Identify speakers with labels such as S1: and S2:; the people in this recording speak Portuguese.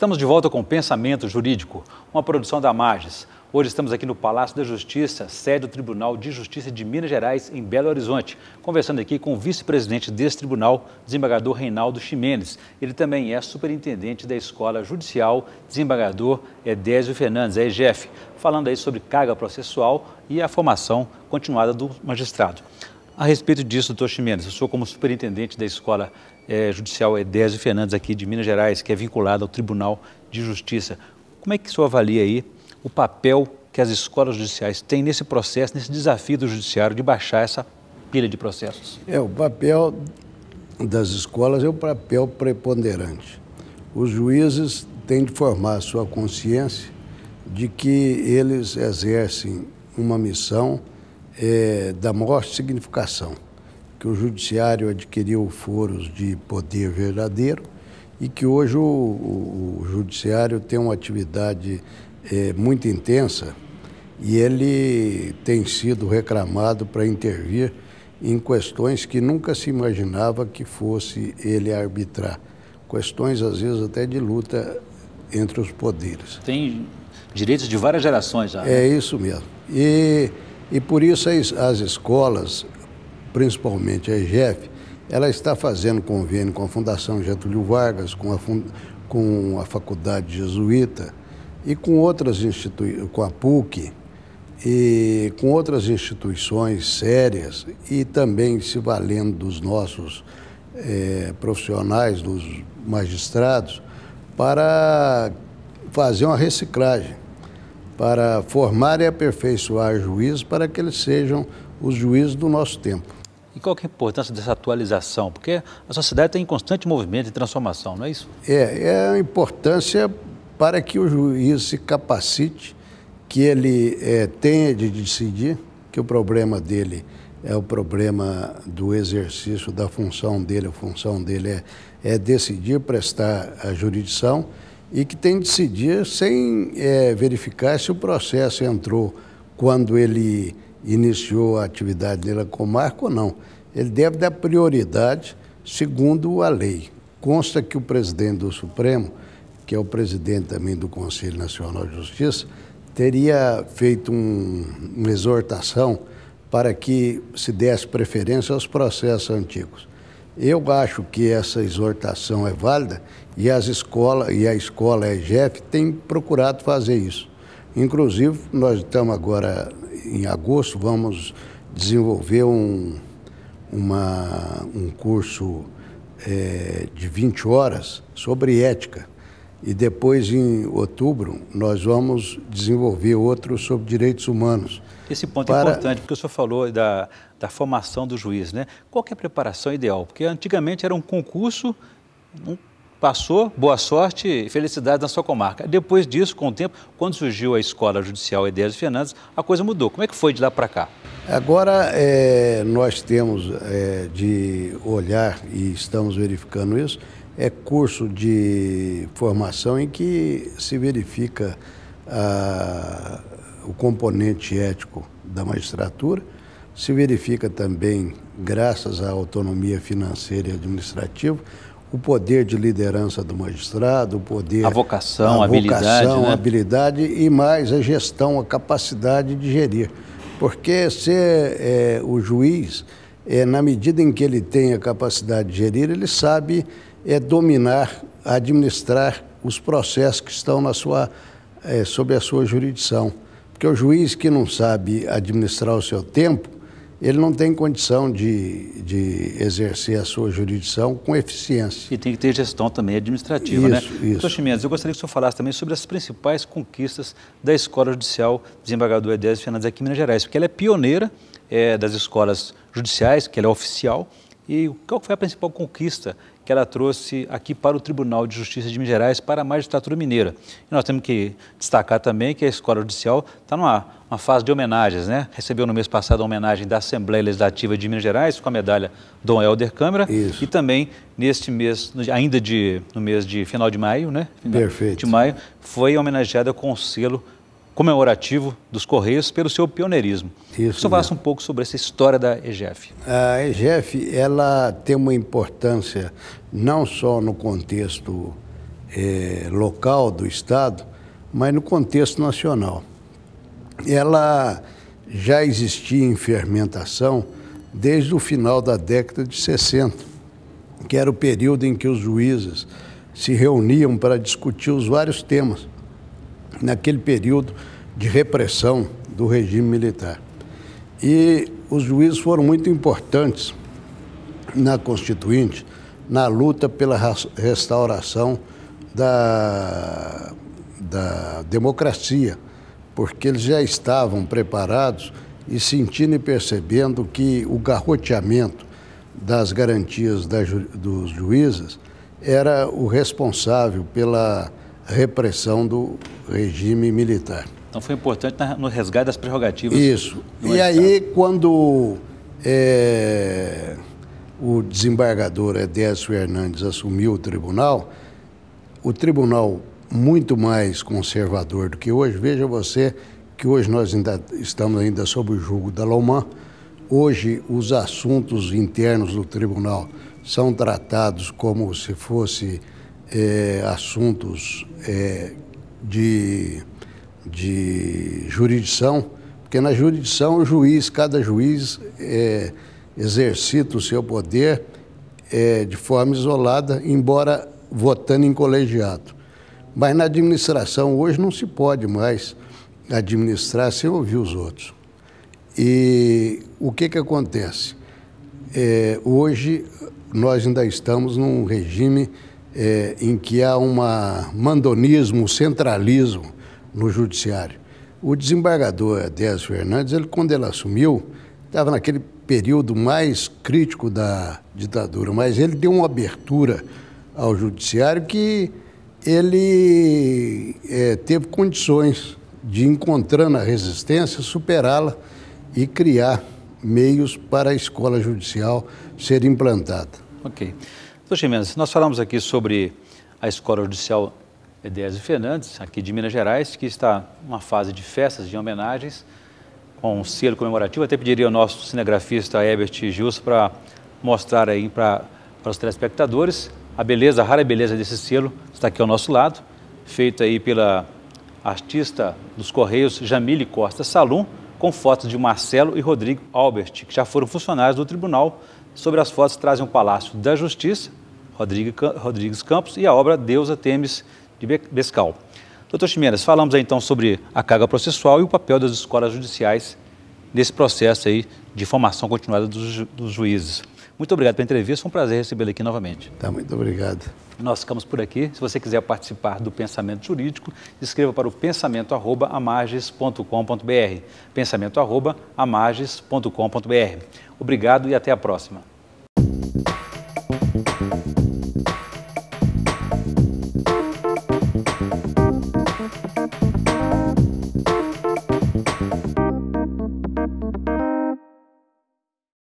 S1: Estamos de volta com Pensamento Jurídico, uma produção da Magis. Hoje estamos aqui no Palácio da Justiça, sede do Tribunal de Justiça de Minas Gerais, em Belo Horizonte, conversando aqui com o vice-presidente desse tribunal, desembargador Reinaldo Ximenes. Ele também é superintendente da Escola Judicial, desembargador Edésio Fernandes, é EGF, falando aí sobre carga processual e a formação continuada do magistrado. A respeito disso, doutor Ximenes, eu sou como superintendente da Escola é, Judicial Edésio Fernandes, aqui de Minas Gerais, que é vinculado ao Tribunal de Justiça. Como é que o senhor avalia aí o papel que as escolas judiciais têm nesse processo, nesse desafio do judiciário de baixar essa pilha de processos?
S2: É, o papel das escolas é o papel preponderante. Os juízes têm de formar a sua consciência de que eles exercem uma missão é, da maior significação que o judiciário adquiriu foros de poder verdadeiro e que hoje o, o, o judiciário tem uma atividade é, muito intensa e ele tem sido reclamado para intervir em questões que nunca se imaginava que fosse ele arbitrar. Questões, às vezes, até de luta entre os poderes.
S1: Tem direitos de várias gerações já. É né? isso mesmo.
S2: E, e por isso as, as escolas principalmente a EGF, ela está fazendo convênio com a Fundação Getúlio Vargas, com a, fund... com a Faculdade Jesuíta e com outras instituições, com a PUC e com outras instituições sérias e também se valendo dos nossos é, profissionais, dos magistrados, para fazer uma reciclagem, para formar e aperfeiçoar juízes para que eles sejam os juízes do nosso tempo.
S1: E qual é a importância dessa atualização? Porque a sociedade está em constante movimento e transformação, não é isso?
S2: É, é a importância para que o juiz se capacite, que ele é, tenha de decidir que o problema dele é o problema do exercício da função dele, a função dele é, é decidir prestar a jurisdição e que tem de decidir sem é, verificar se o processo entrou quando ele iniciou a atividade dele com Marco ou não. Ele deve dar prioridade segundo a lei. Consta que o presidente do Supremo, que é o presidente também do Conselho Nacional de Justiça, teria feito um, uma exortação para que se desse preferência aos processos antigos. Eu acho que essa exortação é válida e as escola e a escola EGF tem procurado fazer isso. Inclusive, nós estamos agora em agosto vamos desenvolver um, uma, um curso é, de 20 horas sobre ética. E depois, em outubro, nós vamos desenvolver outro sobre direitos humanos.
S1: Esse ponto é para... é importante, porque o senhor falou da, da formação do juiz, né? Qual é a preparação ideal? Porque antigamente era um concurso, um passou, boa sorte e felicidade na sua comarca. Depois disso, com o tempo, quando surgiu a Escola Judicial Edésio Fernandes, a coisa mudou. Como é que foi de lá para cá?
S2: Agora, é, nós temos é, de olhar, e estamos verificando isso, é curso de formação em que se verifica a, o componente ético da magistratura, se verifica também, graças à autonomia financeira e administrativa, o poder de liderança do magistrado, o poder. A vocação, a, habilidade. A vocação, né? habilidade e mais a gestão, a capacidade de gerir. Porque ser é, o juiz, é, na medida em que ele tem a capacidade de gerir, ele sabe é, dominar, administrar os processos que estão na sua, é, sob a sua jurisdição. Porque o juiz que não sabe administrar o seu tempo, ele não tem condição de, de exercer a sua jurisdição com eficiência.
S1: E tem que ter gestão também administrativa, isso, né? Isso. Doutor Chimenez, eu gostaria que o senhor falasse também sobre as principais conquistas da Escola Judicial Desembargador Edésio Fernandes aqui em Minas Gerais, porque ela é pioneira é, das escolas judiciais, que ela é oficial, e qual foi a principal conquista que ela trouxe aqui para o Tribunal de Justiça de Minas Gerais, para a magistratura mineira? E nós temos que destacar também que a Escola Judicial está numa uma fase de homenagens, né? Recebeu no mês passado a homenagem da Assembleia Legislativa de Minas Gerais com a medalha Dom Helder Câmara. Isso. E também neste mês, ainda de, no mês de final de maio, né? Final Perfeito. De maio, foi homenageada com o selo comemorativo dos Correios pelo seu pioneirismo. Isso. Só faça um pouco sobre essa história da EGF.
S2: A EGF, ela tem uma importância não só no contexto eh, local do Estado, mas no contexto nacional ela já existia em fermentação desde o final da década de 60, que era o período em que os juízes se reuniam para discutir os vários temas, naquele período de repressão do regime militar. E os juízes foram muito importantes na Constituinte, na luta pela restauração da, da democracia porque eles já estavam preparados e sentindo e percebendo que o garroteamento das garantias da ju dos juízes era o responsável pela repressão do regime militar.
S1: Então foi importante no resgate das prerrogativas. Isso.
S2: E aí, quando é, o desembargador Edécio Hernandes assumiu o tribunal, o tribunal muito mais conservador do que hoje. Veja você que hoje nós ainda estamos ainda sob o jugo da Lomã. Hoje os assuntos internos do tribunal são tratados como se fosse é, assuntos é, de, de jurisdição, porque na jurisdição o juiz, cada juiz é, exercita o seu poder é, de forma isolada, embora votando em colegiado. Mas na administração hoje não se pode mais administrar sem ouvir os outros. E o que, que acontece? É, hoje nós ainda estamos num regime é, em que há um mandonismo, centralismo no judiciário. O desembargador Adésio Fernandes, ele, quando ele assumiu, estava naquele período mais crítico da ditadura, mas ele deu uma abertura ao judiciário que ele é, teve condições de, encontrando a resistência, superá-la e criar meios para a escola judicial ser implantada.
S1: Ok. Doutor Jimenez, nós falamos aqui sobre a escola judicial Edésio Fernandes, aqui de Minas Gerais, que está uma fase de festas, de homenagens, com um selo comemorativo. Até pediria ao nosso cinegrafista Herbert Gilson para mostrar aí para, para os telespectadores a beleza, a rara beleza desse selo está aqui ao nosso lado, feita aí pela artista dos Correios Jamile Costa Salum, com fotos de Marcelo e Rodrigo Albert, que já foram funcionários do tribunal. Sobre as fotos trazem o Palácio da Justiça, Rodrigues Campos, e a obra Deusa Temes de Bescal. Doutor Chimenez, falamos aí, então sobre a carga processual e o papel das escolas judiciais nesse processo aí de formação continuada dos, dos juízes. Muito obrigado pela entrevista, foi um prazer recebê-lo aqui novamente. Tá, muito obrigado. Nós ficamos por aqui. Se você quiser participar do Pensamento Jurídico, escreva para o pensamento@amages.com.br. pensamento@amages.com.br. Obrigado e até a próxima.